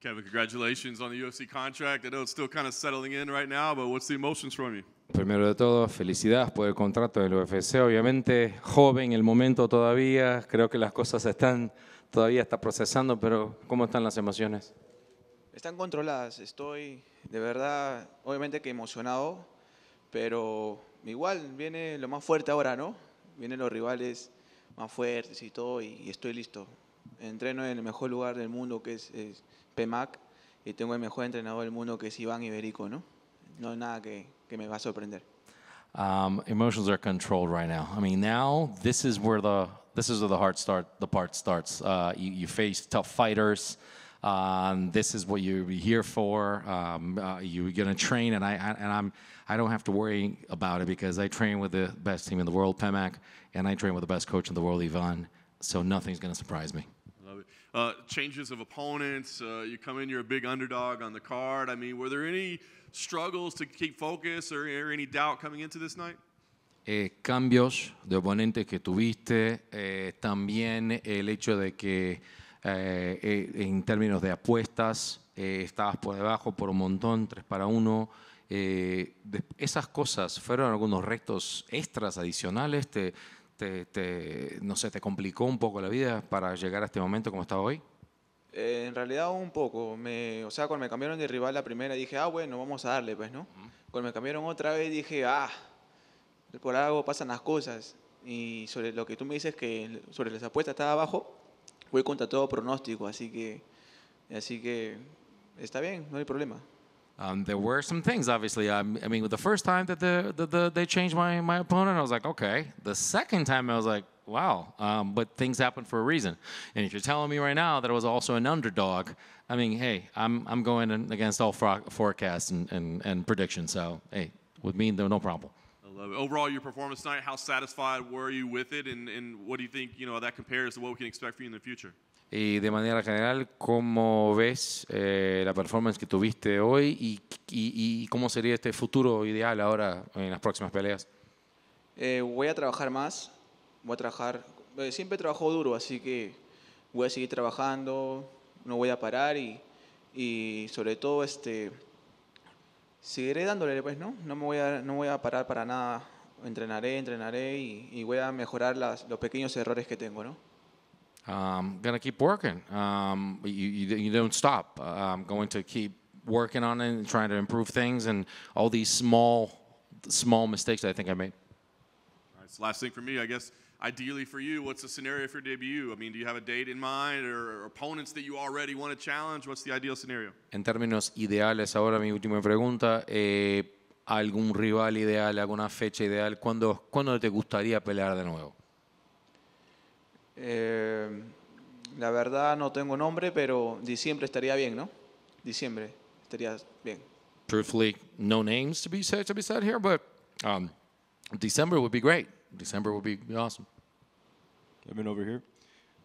Kevin, congratulations on the UFC contract. I know it's still kind of settling in right now, but what's the emotions from you? Primero de todo, felicidades por el contrato del UFC. Obviamente, joven el momento todavía. Creo que las cosas están todavía está procesando, pero ¿cómo están las emociones? Están controladas. Estoy de verdad, obviamente que emocionado, pero igual viene lo más fuerte ahora, ¿no? Vienen los rivales más fuertes y todo, y estoy listo. entreno en el mejor lugar del mundo que es, es PEMAC y tengo el mejor entrenador del mundo que es Iván Iberico, ¿no? No es nada que, que me va a sorprender. Um, emotions are controlled right now. I mean, now this is where the this is where the hard start, the part starts. Uh, you, you, face tough fighters. Um, this is what you're here for. Um, uh, you're gonna train, and I, I and I'm I don't have to worry about it because I train with the best team in the world, PEMAC, and I train with the best coach in the world, Ivan. So nothing's gonna surprise me. uh, changes of opponents. Uh, you come in, you're a big underdog on the card. I mean, were there any struggles to keep focus or, or any doubt coming into this night? Eh, cambios de oponentes que tuviste, eh, también el hecho de que eh, eh en términos de apuestas eh, estabas por debajo por un montón, tres para 1. Eh, esas cosas fueron algunos retos extras adicionales, te, te, no sé, te complicó un poco la vida para llegar a este momento como está hoy? Eh, en realidad un poco. Me, o sea, cuando me cambiaron de rival la primera dije, ah, bueno, vamos a darle, pues, ¿no? Cuando me cambiaron otra vez dije, ah, por algo pasan las cosas. Y sobre lo que tú me dices que sobre las apuestas estaba abajo, voy contra todo pronóstico, así que, así que está bien, no hay problema. Um, there were some things, obviously. I, I mean, the first time that the, the, the, they changed my, my opponent, I was like, okay. The second time, I was like, wow. Um, but things happen for a reason. And if you're telling me right now that I was also an underdog, I mean, hey, I'm, I'm going against all forecasts and, and, and predictions. So, hey, with me, no problem. Overall, your performance tonight, how satisfied were you with it, and, and what do you think you know that compares to what we can expect for you in the future? Y de manera general, ¿cómo ves eh, la performance que tuviste hoy y, cómo sería este futuro ideal ahora en las próximas peleas? Eh, voy a trabajar más, voy a trabajar, eh, siempre trabajo duro, así que voy a seguir trabajando, no voy a parar y, sobre todo este, seguiré dándole, pues, ¿no? No, me voy a, no voy a parar para nada, entrenaré, entrenaré y, voy a mejorar los pequeños errores que tengo, ¿no? um, gonna keep working. Um, you, you, you, don't stop. Uh, I'm going to keep working on it and trying to improve things and all these small, small mistakes I think I made. All right, so last thing for me, I guess. Ideally for you, what's the scenario for debut? I mean, do you have a date in mind or opponents that you already want to challenge? What's the ideal scenario? En términos ideales, ahora mi última pregunta. Eh, ¿Algún rival ideal, alguna fecha ideal? ¿Cuándo, ¿Cuándo te gustaría pelear de nuevo? Eh, la verdad no tengo nombre, pero diciembre estaría bien, ¿no? Diciembre estaría bien. Truthfully, no names to be said to be said here, but um, December would be great. December would be awesome. Kevin over here.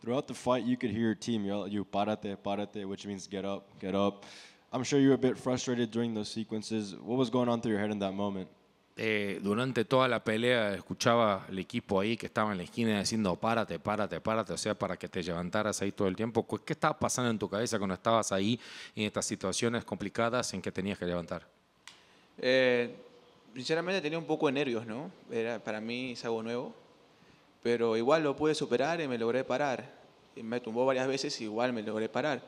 Throughout the fight, you could hear your team yell at you, parate, parate, which means get up, get up. I'm sure you were a bit frustrated during those sequences. What was going on through your head in that moment? Eh, durante toda la pelea escuchaba el equipo ahí que estaba en la esquina diciendo párate, párate, párate, o sea, para que te levantaras ahí todo el tiempo. ¿Qué estaba pasando en tu cabeza cuando estabas ahí en estas situaciones complicadas en que tenías que levantar? Eh, sinceramente tenía un poco de nervios, ¿no? Era, para mí es algo nuevo, pero igual lo pude superar y me logré parar. Me tumbó varias veces y igual me logré parar.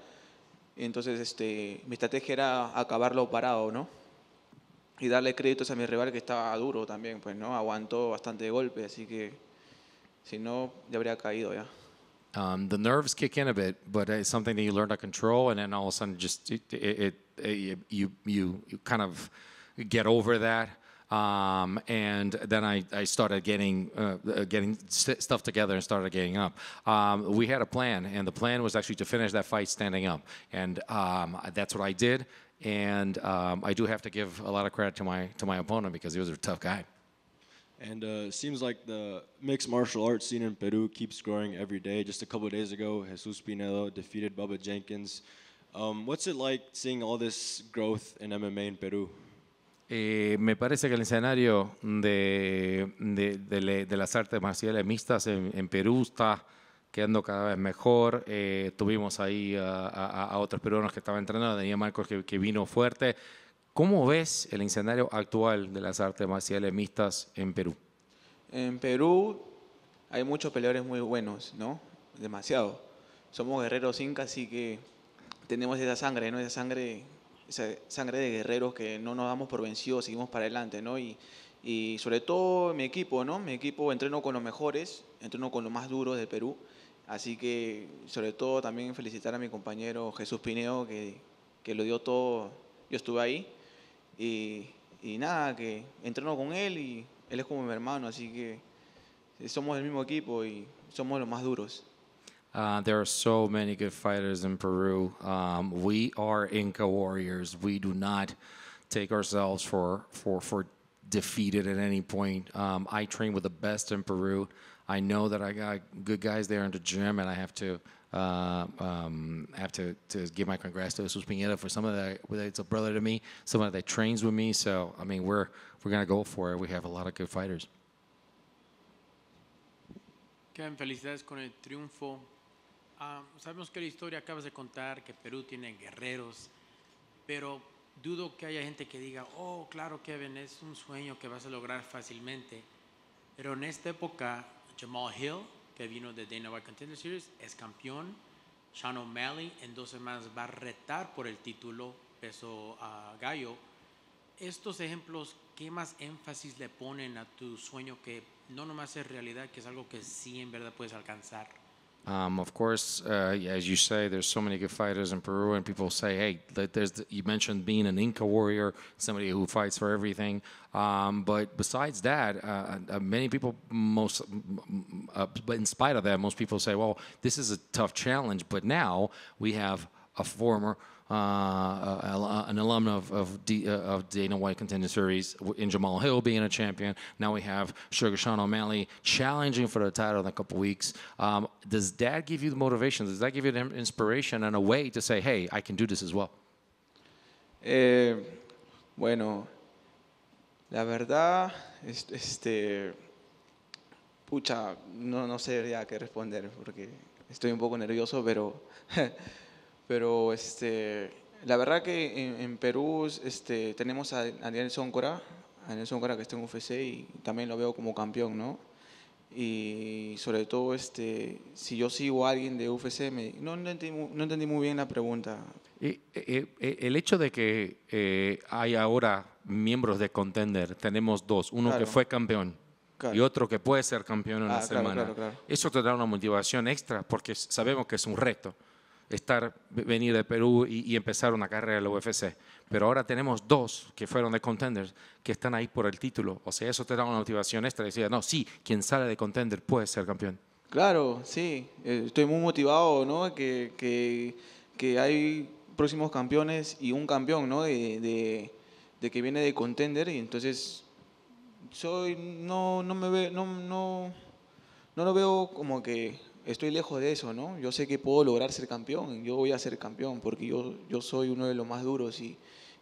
Entonces, este, mi estrategia era acabarlo parado, ¿no? y darle créditos a mi rival que estaba duro también, pues no, aguantó bastante golpe, así que si no ya habría caído ya. Um, the nerves kick in a bit, but it's something that you learn to control, and then all of a sudden, just it, it, it you, you you kind of get over that. Um, and then I, I started getting uh, uh, getting st stuff together and started getting up. Um, we had a plan, and the plan was actually to finish that fight standing up, and um, that's what I did. And um, I do have to give a lot of credit to my to my opponent because he was a tough guy. And uh, it seems like the mixed martial arts scene in Peru keeps growing every day. Just a couple days ago, Jesus Pinedo defeated Bubba Jenkins. Um, what's it like seeing all this growth in MMA in Peru? Eh, me parece que el escenario de, de, de, de las artes marciales mixtas en, en Perú está quedando cada vez mejor. Eh, tuvimos ahí a, otros peruanos que estaban entrenando, tenía Marcos que, que, vino fuerte. ¿Cómo ves el escenario actual de las artes marciales mixtas en Perú? En Perú hay muchos peleadores muy buenos, ¿no? Demasiado. Somos guerreros incas, así que tenemos esa sangre, ¿no? Esa sangre, esa sangre de guerreros que no nos damos por vencidos, seguimos para adelante, ¿no? Y y sobre todo mi equipo, ¿no? Mi equipo entreno con los mejores, entreno con los más duros de Perú, así que sobre todo también felicitar a mi compañero Jesús Pineo que, que lo dio todo, yo estuve ahí y, y nada, que entreno con él y él es como mi hermano, así que somos el mismo equipo y somos los más duros. Uh, there are so many good fighters in Peru. Um, we are Inca warriors. We do not take ourselves for for for defeated at any point. Um, I train with the best in Peru. I know that I got good guys there in the gym, and I have to uh, um, have to, to give my congrats to Jesus Pineda for someone that it's a brother to me, someone that trains with me. So I mean, we're we're gonna go for it. We have a lot of good fighters. Kevin, felicidades con el triunfo. Um, sabemos que la historia acabas de contar, que Perú tiene guerreros, pero dudo que haya gente que diga, oh, claro, Kevin, es un sueño que vas a lograr fácilmente. Pero en esta época, Jamal Hill, que vino de Dana White Contender Series, es campeón. Sean O'Malley en dos semanas va a retar por el título peso a gallo. Estos ejemplos, ¿qué más énfasis le ponen a tu sueño que no nomás es realidad, que es algo que sí en verdad puedes alcanzar? Um, of course, uh, as you say, there's so many good fighters in Peru, and people say, "Hey, there's." The, you mentioned being an Inca warrior, somebody who fights for everything. Um, but besides that, uh, uh, uh many people, most, uh, but in spite of that, most people say, "Well, this is a tough challenge." But now we have a former uh, uh, an alumna of, of, D, uh, of, Dana White Contender Series, in Jamal Hill being a champion. Now we have Sugar Sean O'Malley challenging for the title in a couple weeks. Um, does that give you the motivation? Does that give you the inspiration and a way to say, hey, I can do this as well? Eh, bueno, la verdad, este, pucha, no, no sé ya qué responder porque estoy un poco nervioso, pero Pero este, la verdad que en, Perú este, tenemos a, Daniel Nelson a que está en UFC y también lo veo como campeón, ¿no? Y sobre todo, este, si yo sigo a alguien de UFC, no, entendí, muy bien la pregunta. Y, eh, eh, eh, el hecho de que hay ahora miembros de Contender, tenemos dos, uno que fue campeón y otro que puede ser campeón en la ah, semana, eso te da una motivación extra porque sabemos que es un reto estar, venir de Perú y, empezar una carrera en la UFC. Pero ahora tenemos dos que fueron de contenders que están ahí por el título. O sea, eso te da una motivación extra. decía, no, sí, quien sale de contender puede ser campeón. Claro, sí. Eh, estoy muy motivado, ¿no? Que, que, hay próximos campeones y un campeón, ¿no? De, de, de que viene de contender y entonces soy no no me ve no no lo veo como que estoy lejos de eso, ¿no? Yo sé que puedo lograr ser campeón, yo voy a ser campeón porque yo, yo soy uno de los más duros y,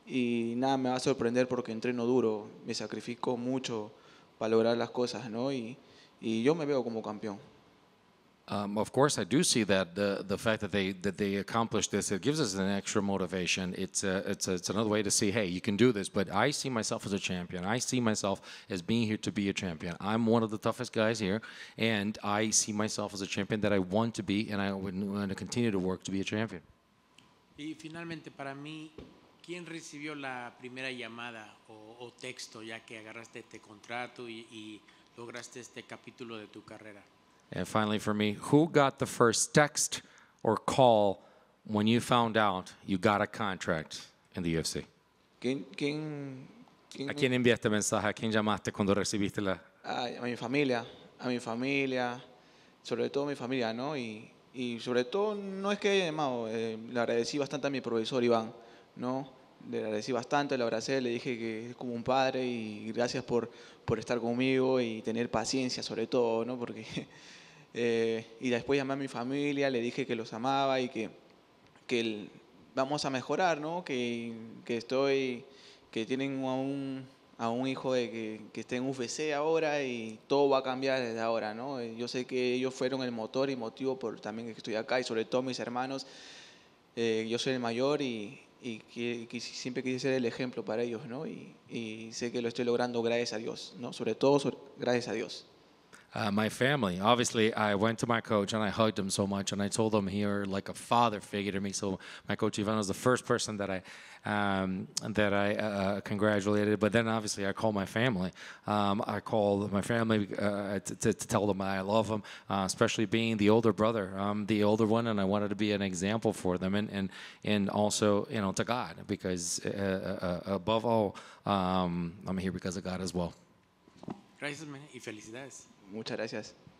y nada me va a sorprender porque entreno duro, me sacrifico mucho para lograr las cosas, ¿no? y yo me veo como campeón. Um, of course, I do see that the the fact that they that they accomplished this it gives us an extra motivation. It's a, it's a, it's another way to see, hey, you can do this. But I see myself as a champion. I see myself as being here to be a champion. I'm one of the toughest guys here, and I see myself as a champion that I want to be, and I want to continue to work to be a champion. Y finalmente, para mí, ¿quién recibió la primera llamada o, o texto ya que agarraste este contrato y, y lograste este capítulo de tu carrera? Y finalmente for me, who got the first text or call when you found out you got a contract UFC? ¿Quién, a quién enviaste mensaje? ¿A quién llamaste cuando recibiste la.? A, mi familia, a mi familia, sobre todo mi familia, ¿no? Y, sobre todo, no es que llamado, eh, le agradecí bastante a mi profesor Iván, ¿no? Le agradecí bastante, le abracé, le dije que es como un padre y gracias por, por estar conmigo y tener paciencia, sobre todo, ¿no? Porque. Eh, y después llamé a mi familia, le dije que los amaba y que, que vamos a mejorar, Que, estoy, que tienen a un, hijo de que, que está en UFC ahora y todo va a cambiar desde ahora, ¿no? Eh, yo sé que ellos fueron el motor y motivo por también que estoy acá y sobre todo mis hermanos. Eh, yo soy el mayor y, que, siempre quise ser el ejemplo para ellos, ¿no? Y, sé que lo estoy logrando gracias a Dios, ¿no? Sobre todo gracias a Dios. uh, my family. Obviously, I went to my coach and I hugged him so much, and I told him he was like a father figure to me. So my coach Ivan was the first person that I um, that I uh, uh, congratulated. But then obviously I called my family. Um, I called my family uh, to, to, to, tell them I love them, uh, especially being the older brother, um, the older one, and I wanted to be an example for them, and and and also you know to God because uh, above all, um, I'm here because of God as well. Gracias y felicidades. Muchas gracias.